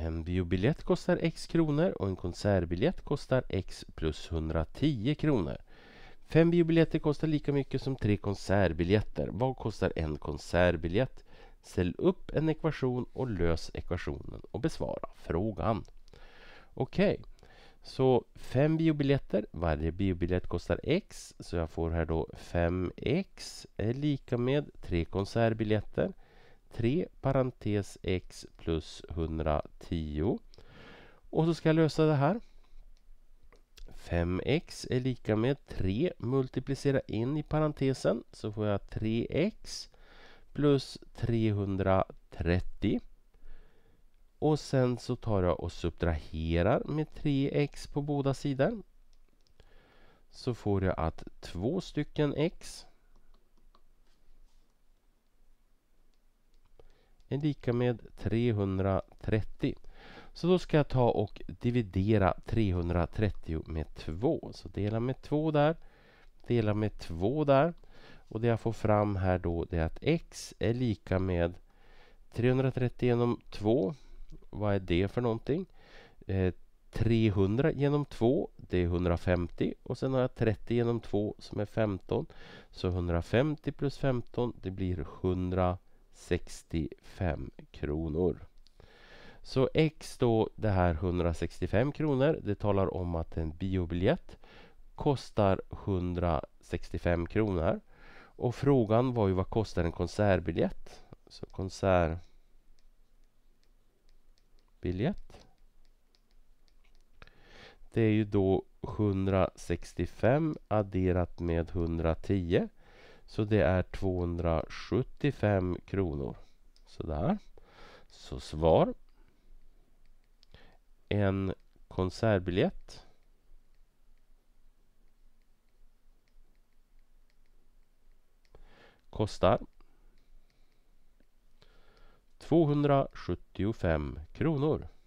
En biobiljett kostar X kronor och en konsertbiljett kostar X plus 110 kronor. Fem biobiljetter kostar lika mycket som tre konsertbiljetter. Vad kostar en konsertbiljett? Ställ upp en ekvation och lös ekvationen och besvara frågan. Okej, okay. så fem biobiljetter. Varje biobiljett kostar X. Så jag får här då 5X är lika med tre konsertbiljetter. 3 parentes x plus 110. Och så ska jag lösa det här. 5x är lika med 3 multiplicera in i parentesen så får jag 3x plus 330. Och sen så tar jag och subtraherar med 3x på båda sidor. Så får jag att två stycken x är lika med 330. Så då ska jag ta och dividera 330 med 2. Så dela med 2 där. Dela med 2 där. Och det jag får fram här då det är att x är lika med 330 genom 2. Vad är det för någonting? Eh, 300 genom 2, det är 150. Och sen har jag 30 genom 2 som är 15. Så 150 plus 15, det blir 100. 65 kronor. Så X då det här 165 kronor. Det talar om att en biobiljett kostar 165 kronor. Och frågan var ju vad kostar en konsertbiljett? Så konsertbiljett. Det är ju då 165 adderat med 110 så det är 275 kronor. Sådär. Så svar. En konsertbiljett. Kostar 275 kronor.